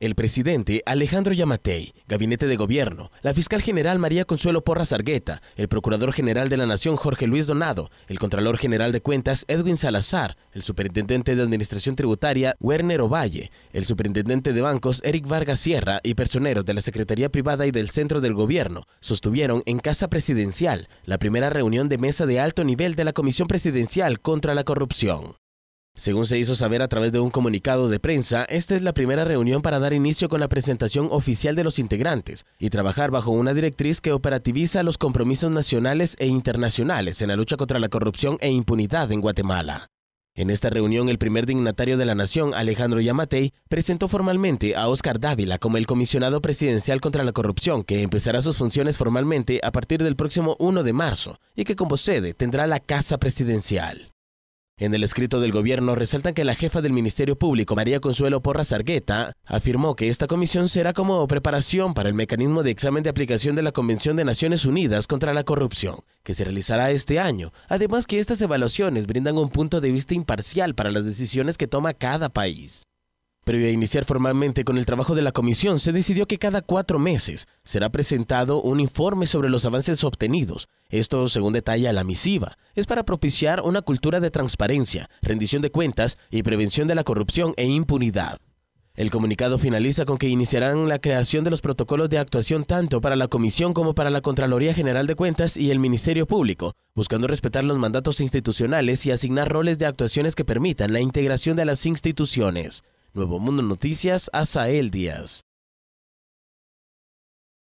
El presidente Alejandro Yamatei, gabinete de gobierno, la fiscal general María Consuelo Porra Argueta, el procurador general de la Nación Jorge Luis Donado, el contralor general de cuentas Edwin Salazar, el superintendente de administración tributaria Werner Ovalle, el superintendente de bancos Eric Vargas Sierra y personeros de la Secretaría Privada y del Centro del Gobierno sostuvieron en Casa Presidencial la primera reunión de mesa de alto nivel de la Comisión Presidencial contra la Corrupción. Según se hizo saber a través de un comunicado de prensa, esta es la primera reunión para dar inicio con la presentación oficial de los integrantes y trabajar bajo una directriz que operativiza los compromisos nacionales e internacionales en la lucha contra la corrupción e impunidad en Guatemala. En esta reunión, el primer dignatario de la Nación, Alejandro Yamatei, presentó formalmente a Oscar Dávila como el comisionado presidencial contra la corrupción, que empezará sus funciones formalmente a partir del próximo 1 de marzo y que como sede tendrá la Casa Presidencial. En el escrito del gobierno resaltan que la jefa del Ministerio Público, María Consuelo Porra Sargueta, afirmó que esta comisión será como preparación para el mecanismo de examen de aplicación de la Convención de Naciones Unidas contra la Corrupción, que se realizará este año. Además que estas evaluaciones brindan un punto de vista imparcial para las decisiones que toma cada país. Previo a iniciar formalmente con el trabajo de la comisión, se decidió que cada cuatro meses será presentado un informe sobre los avances obtenidos. Esto, según detalla la misiva, es para propiciar una cultura de transparencia, rendición de cuentas y prevención de la corrupción e impunidad. El comunicado finaliza con que iniciarán la creación de los protocolos de actuación tanto para la Comisión como para la Contraloría General de Cuentas y el Ministerio Público, buscando respetar los mandatos institucionales y asignar roles de actuaciones que permitan la integración de las instituciones. Nuevo Mundo Noticias, Asael Díaz.